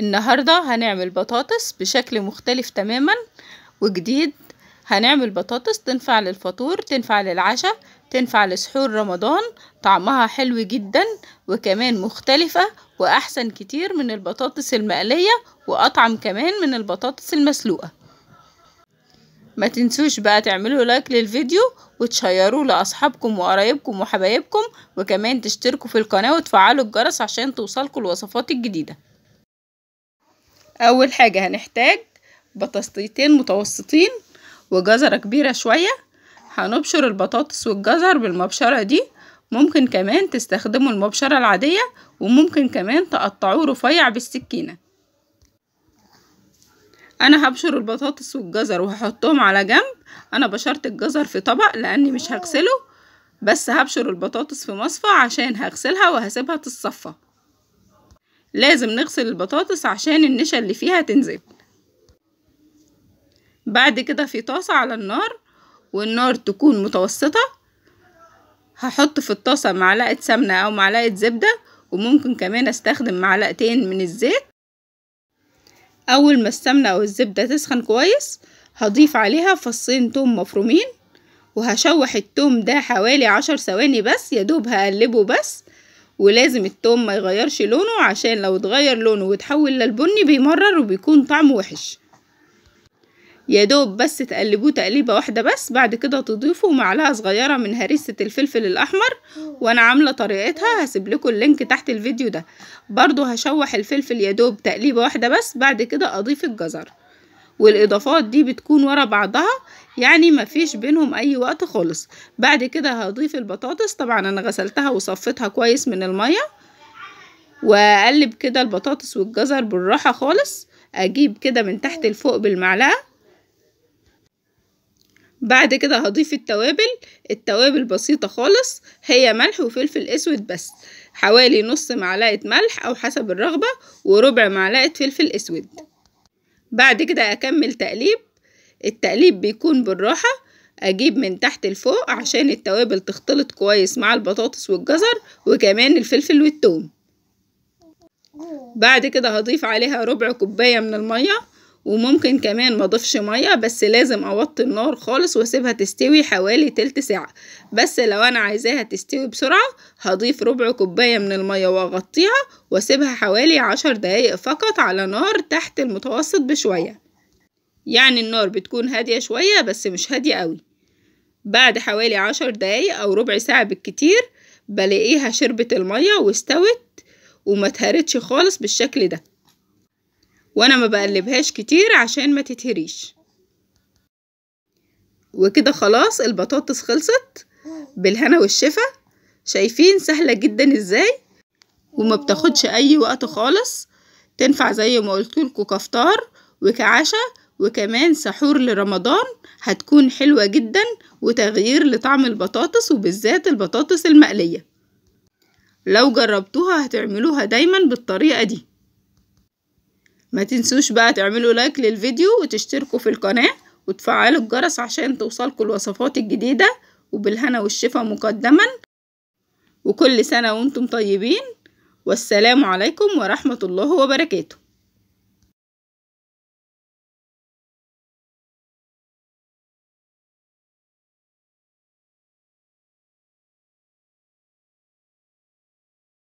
النهاردة هنعمل بطاطس بشكل مختلف تماما وجديد هنعمل بطاطس تنفع للفطور تنفع للعشاء تنفع لسحور رمضان طعمها حلو جدا وكمان مختلفة وأحسن كتير من البطاطس المقلية وأطعم كمان من البطاطس المسلوقة ما تنسوش بقى تعملوا لايك للفيديو وتشيروه لأصحابكم وقرايبكم وحبايبكم وكمان تشتركوا في القناة وتفعلوا الجرس عشان توصلكوا الوصفات الجديدة اول حاجة هنحتاج بطاطستين متوسطين وجزرة كبيرة شوية هنبشر البطاطس والجزر بالمبشرة دي ممكن كمان تستخدموا المبشرة العادية وممكن كمان تقطعوه رفيع بالسكينة انا هبشر البطاطس والجزر وهحطهم على جنب انا بشرت الجزر في طبق لاني مش هغسله بس هبشر البطاطس في مصفى عشان هغسلها وهسيبها تتصفى لازم نغسل البطاطس عشان النشا اللي فيها تنزل بعد كده في طاسة على النار والنار تكون متوسطة هحط في الطاسة معلقة سمنة أو معلقة زبدة وممكن كمان استخدم معلقتين من الزيت أول ما السمنة أو الزبدة تسخن كويس هضيف عليها فصين توم مفرومين وهشوح التوم ده حوالي عشر ثواني بس يدوب هقلبه بس ولازم التوم ما يغيرش لونه عشان لو اتغير لونه وتحول للبني بيمرر وبيكون طعمه وحش يا دوب بس تقلبوه تقليبة واحدة بس بعد كده تضيفوا معلقة صغيرة من هريسة الفلفل الأحمر وأنا عاملة طريقتها هسيب لكم اللينك تحت الفيديو ده برضو هشوح الفلفل يا دوب تقليبة واحدة بس بعد كده أضيف الجزر والاضافات دي بتكون ورا بعضها يعني مفيش بينهم اي وقت خالص بعد كده هضيف البطاطس طبعا انا غسلتها وصفتها كويس من المية واقلب كده البطاطس والجزر بالراحة خالص اجيب كده من تحت لفوق بالمعلقة بعد كده هضيف التوابل التوابل بسيطة خالص هي ملح وفلفل اسود بس حوالي نص معلقة ملح او حسب الرغبة وربع معلقة فلفل اسود بعد كده اكمل تقليب التقليب بيكون بالراحة اجيب من تحت لفوق عشان التوابل تختلط كويس مع البطاطس والجزر وكمان الفلفل والتوم بعد كده هضيف عليها ربع كوباية من المية وممكن كمان ما اضيفش ميه بس لازم اوطي النار خالص واسيبها تستوي حوالي تلت ساعه بس لو انا عايزاها تستوي بسرعه هضيف ربع كوبايه من الميه واغطيها واسيبها حوالي عشر دقايق فقط على نار تحت المتوسط بشويه يعني النار بتكون هاديه شويه بس مش هاديه قوي بعد حوالي عشر دقايق او ربع ساعه بالكتير بلاقيها شربت الميه واستوت وما خالص بالشكل ده وانا ما بقلبهاش كتير عشان ما تتهريش وكده خلاص البطاطس خلصت بالهنا والشفا شايفين سهلة جدا ازاي وما بتاخدش اي وقت خالص تنفع زي ما قلتلكوا كفطار وكعشا وكمان سحور لرمضان هتكون حلوة جدا وتغيير لطعم البطاطس وبالذات البطاطس المقلية لو جربتوها هتعملوها دايما بالطريقة دي ما تنسوش بقى تعملوا لايك للفيديو وتشتركوا في القناة وتفعلوا الجرس عشان توصلكوا الوصفات الجديدة وبالهنا والشفا مقدما وكل سنة وانتم طيبين والسلام عليكم ورحمة الله وبركاته